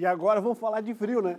E agora vamos falar de frio, né?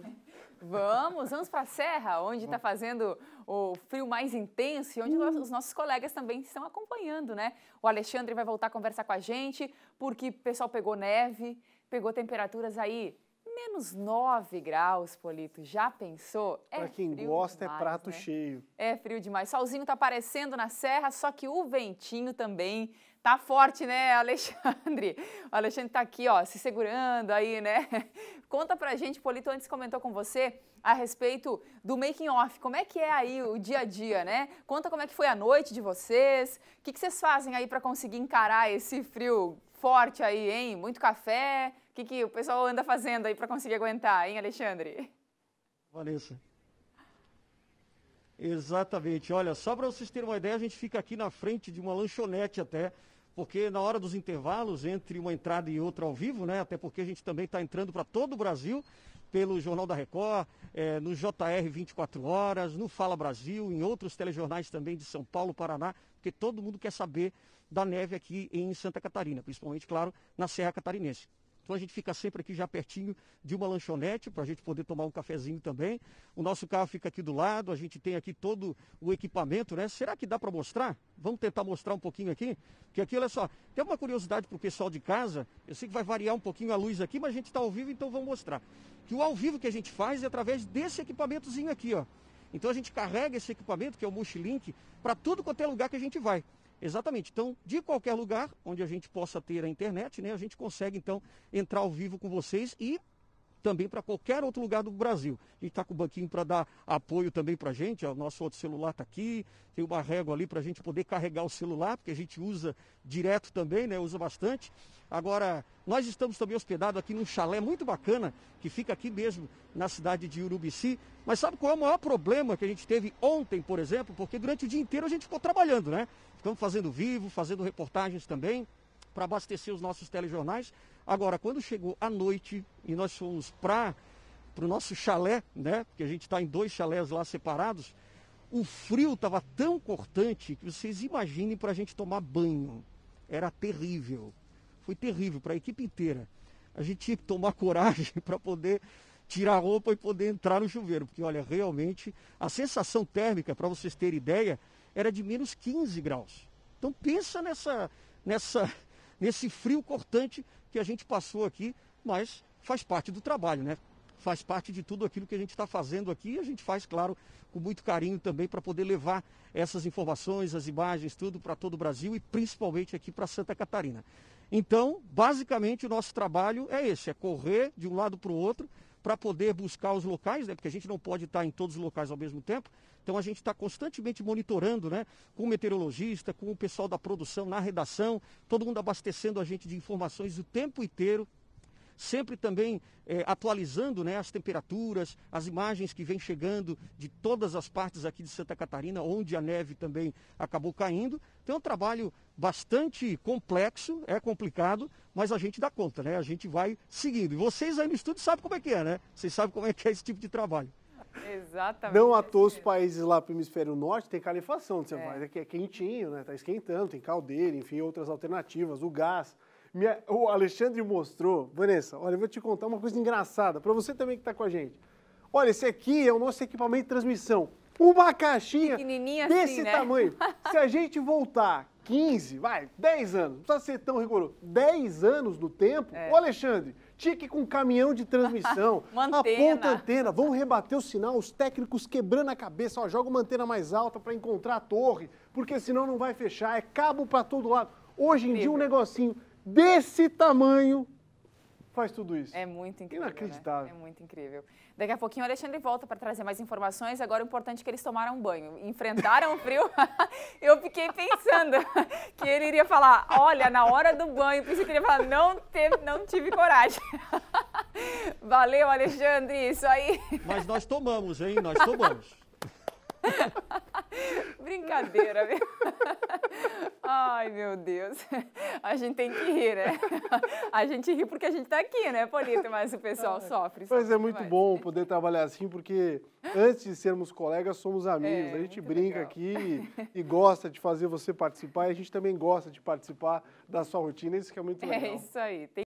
Vamos, vamos para a Serra, onde está fazendo o frio mais intenso e onde hum. os nossos colegas também estão acompanhando, né? O Alexandre vai voltar a conversar com a gente, porque o pessoal pegou neve, pegou temperaturas aí Menos 9 graus, Polito, já pensou? É Para quem gosta, é demais, é prato né? cheio. É frio demais. Solzinho tá aparecendo na serra, só que o ventinho também tá forte, né, Alexandre? O Alexandre tá aqui, ó, se segurando aí, né? Conta pra gente, Polito, antes comentou com você a respeito do making off. Como é que é aí o dia a dia, né? Conta como é que foi a noite de vocês. O que, que vocês fazem aí para conseguir encarar esse frio forte aí, hein? Muito café. O que, que o pessoal anda fazendo aí para conseguir aguentar, hein, Alexandre? Vanessa. Exatamente. Olha, só para vocês terem uma ideia, a gente fica aqui na frente de uma lanchonete até, porque na hora dos intervalos entre uma entrada e outra ao vivo, né? Até porque a gente também está entrando para todo o Brasil pelo Jornal da Record, é, no JR 24 Horas, no Fala Brasil, em outros telejornais também de São Paulo, Paraná, porque todo mundo quer saber da neve aqui em Santa Catarina, principalmente, claro, na Serra Catarinense. Então a gente fica sempre aqui já pertinho de uma lanchonete para a gente poder tomar um cafezinho também. O nosso carro fica aqui do lado, a gente tem aqui todo o equipamento, né? Será que dá para mostrar? Vamos tentar mostrar um pouquinho aqui? Porque aqui, olha só, tem uma curiosidade para o pessoal de casa. Eu sei que vai variar um pouquinho a luz aqui, mas a gente está ao vivo, então vamos mostrar. Que o ao vivo que a gente faz é através desse equipamentozinho aqui, ó. Então a gente carrega esse equipamento, que é o Mochilink, para tudo quanto é lugar que a gente vai. Exatamente. Então, de qualquer lugar onde a gente possa ter a internet, né, a gente consegue então entrar ao vivo com vocês e também para qualquer outro lugar do Brasil. A gente está com o banquinho para dar apoio também para a gente. O nosso outro celular está aqui, tem uma régua ali para a gente poder carregar o celular, porque a gente usa direto também, né? Usa bastante. Agora, nós estamos também hospedados aqui num chalé muito bacana, que fica aqui mesmo, na cidade de Urubici. Mas sabe qual é o maior problema que a gente teve ontem, por exemplo? Porque durante o dia inteiro a gente ficou trabalhando, né? Ficamos fazendo vivo, fazendo reportagens também para abastecer os nossos telejornais, Agora, quando chegou a noite e nós fomos para o nosso chalé, né? Porque a gente está em dois chalés lá separados, o frio estava tão cortante que vocês imaginem para a gente tomar banho. Era terrível. Foi terrível para a equipe inteira. A gente tinha que tomar coragem para poder tirar a roupa e poder entrar no chuveiro. Porque, olha, realmente a sensação térmica, para vocês terem ideia, era de menos 15 graus. Então pensa nessa, nessa, nesse frio cortante que a gente passou aqui, mas faz parte do trabalho, né? Faz parte de tudo aquilo que a gente está fazendo aqui e a gente faz, claro, com muito carinho também para poder levar essas informações, as imagens, tudo para todo o Brasil e principalmente aqui para Santa Catarina. Então, basicamente, o nosso trabalho é esse: é correr de um lado para o outro para poder buscar os locais, né? porque a gente não pode estar em todos os locais ao mesmo tempo. Então a gente está constantemente monitorando, né? com o meteorologista, com o pessoal da produção, na redação, todo mundo abastecendo a gente de informações o tempo inteiro sempre também é, atualizando né, as temperaturas, as imagens que vêm chegando de todas as partes aqui de Santa Catarina, onde a neve também acabou caindo. Então é um trabalho bastante complexo, é complicado, mas a gente dá conta, né? A gente vai seguindo. E vocês aí no estudo sabem como é que é, né? Vocês sabem como é que é esse tipo de trabalho. Exatamente. Não à toa os países lá para o hemisfério norte tem calefação, você é. faz, é quentinho, né? está esquentando, tem caldeira, enfim, outras alternativas, o gás. Minha, o Alexandre mostrou. Vanessa, olha, eu vou te contar uma coisa engraçada, para você também que está com a gente. Olha, esse aqui é o nosso equipamento de transmissão. Uma caixinha assim, desse assim, né? tamanho. Se a gente voltar 15, vai, 10 anos, não precisa ser tão rigoroso, 10 anos no tempo, é. o Alexandre tinha que ir com um caminhão de transmissão, a ponta antena, vão rebater o sinal, os técnicos quebrando a cabeça, ó, joga uma antena mais alta para encontrar a torre, porque senão não vai fechar, é cabo para todo lado. Hoje em Incrível. dia um negocinho desse tamanho faz tudo isso. É muito incrível. Né? Inacreditável. Né? É muito incrível. Daqui a pouquinho o Alexandre volta para trazer mais informações. Agora o importante é que eles tomaram banho. Enfrentaram o frio. Eu fiquei pensando que ele iria falar: olha, na hora do banho, pensei que ele ia falar: não, teve, não tive coragem. Valeu, Alexandre. Isso aí. Mas nós tomamos, hein? Nós tomamos. Brincadeira. Ai, meu Deus. A gente tem que rir, né? A gente ri porque a gente está aqui, né, Polito? Mas o pessoal sofre. Mas é muito bom poder trabalhar assim, porque antes de sermos colegas, somos amigos. É, a gente brinca legal. aqui e, e, gosta de fazer você participar. E a gente também gosta de participar da sua rotina. Isso que é muito é legal. É isso aí. Tem